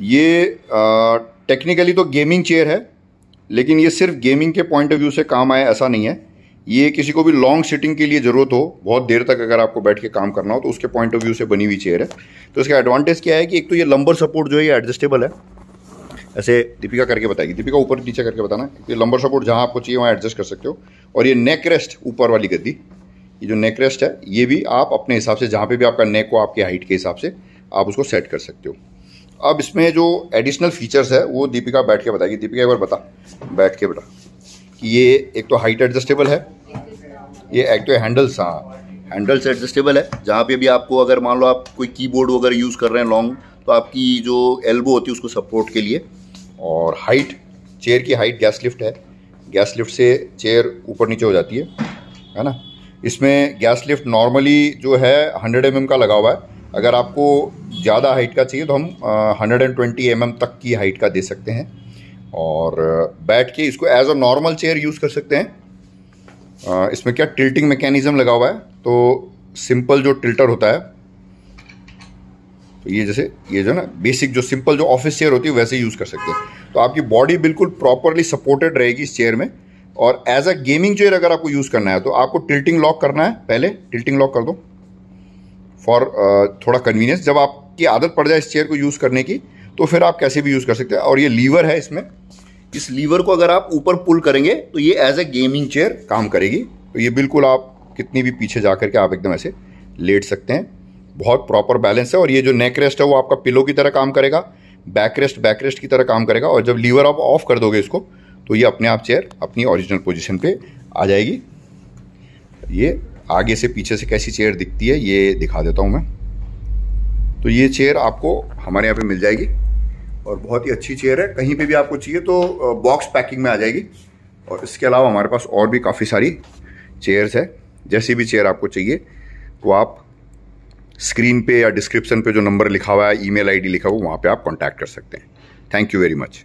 ये टेक्निकली तो gaming chair है लेकिन ये सिर्फ गेमिंग के पॉइंट ऑफ व्यू से काम आए ऐसा नहीं है ये किसी को भी लॉन्ग सिटिंग के लिए ज़रूरत हो बहुत देर तक अगर आपको बैठ के काम करना हो तो उसके पॉइंट ऑफ व्यू से बनी हुई चेयर है तो इसका एडवांटेज क्या है कि एक तो ये लंबर सपोर्ट जो है ये एडजस्टेबल है ऐसे दीपिका करके बताएगी दीपिका ऊपर नीचे करके बताना ये लंबर सपोर्ट जहाँ आपको चाहिए वहाँ एडजस्ट कर सकते हो और ये नेक रेस्ट ऊपर वाली गद्दी ये जो नेक रेस्ट है ये भी आप अपने हिसाब से जहाँ पे भी आपका नेक हो आपके हाइट के हिसाब से आप उसको सेट कर सकते हो अब इसमें जो एडिशनल फीचर्स है वो दीपिका बैठ के बताएगी दीपिका एक बार बता बैठ के बता कि ये एक तो हाइट एडजस्टेबल है ये एक तो हैंडल्स हाँ हैंडल्स एडजस्टेबल है जहाँ पे भी आपको अगर मान लो आप कोई कीबोर्ड वगैरह यूज़ कर रहे हैं लॉन्ग तो आपकी जो एल्बो होती है उसको सपोर्ट के लिए और हाइट चेयर की हाइट गैस लिफ्ट है गैस लिफ्ट से चेयर ऊपर नीचे हो जाती है है ना इसमें गैस लिफ्ट नॉर्मली जो है हंड्रेड एम mm का लगा हुआ है अगर आपको ज़्यादा हाइट का चाहिए तो हम हंड्रेड एंड ट्वेंटी एम तक की हाइट का दे सकते हैं और बैठ के इसको as a normal chair use कर सकते हैं इसमें क्या टिल्टिंग मैकेनिज़्म लगा हुआ है तो सिंपल जो टिल्टर होता है तो ये जैसे ये जो ना बेसिक जो सिंपल जो ऑफिस चेयर होती है वैसे यूज़ कर सकते हैं तो आपकी बॉडी बिल्कुल प्रॉपरली सपोर्टेड रहेगी इस चेयर में और एज अ गेमिंग चेयर अगर आपको यूज़ करना है तो आपको टिल्टिंग लॉक करना है पहले टिल्टिंग लॉक कर दो फॉर थोड़ा कन्वीनियंस जब आप की आदत पड़ जाए इस चेयर को यूज़ करने की तो फिर आप कैसे भी यूज़ कर सकते हैं और ये लीवर है इसमें इस लीवर को अगर आप ऊपर पुल करेंगे तो ये एज ए गेमिंग चेयर काम करेगी तो ये बिल्कुल आप कितनी भी पीछे जा करके आप एकदम ऐसे लेट सकते हैं बहुत प्रॉपर बैलेंस है और ये जो नेक रेस्ट है वो आपका पिलो की तरह काम करेगा बैक रेस्ट बैक रेस्ट की तरह काम करेगा और जब लीवर आप ऑफ कर दोगे इसको तो ये अपने आप चेयर अपनी ओरिजिनल पोजीशन पे आ जाएगी ये आगे से पीछे से कैसी चेयर दिखती है ये दिखा देता हूँ मैं तो ये चेयर आपको हमारे यहाँ पे मिल जाएगी और बहुत ही अच्छी चेयर है कहीं पे भी आपको चाहिए तो बॉक्स पैकिंग में आ जाएगी और इसके अलावा हमारे पास और भी काफ़ी सारी चेयर्स है जैसी भी चेयर आपको चाहिए तो आप स्क्रीन पे या डिस्क्रिप्शन पे जो नंबर लिखा हुआ है ईमेल आईडी लिखा हुआ वहाँ पे आप कांटेक्ट कर सकते हैं थैंक यू वेरी मच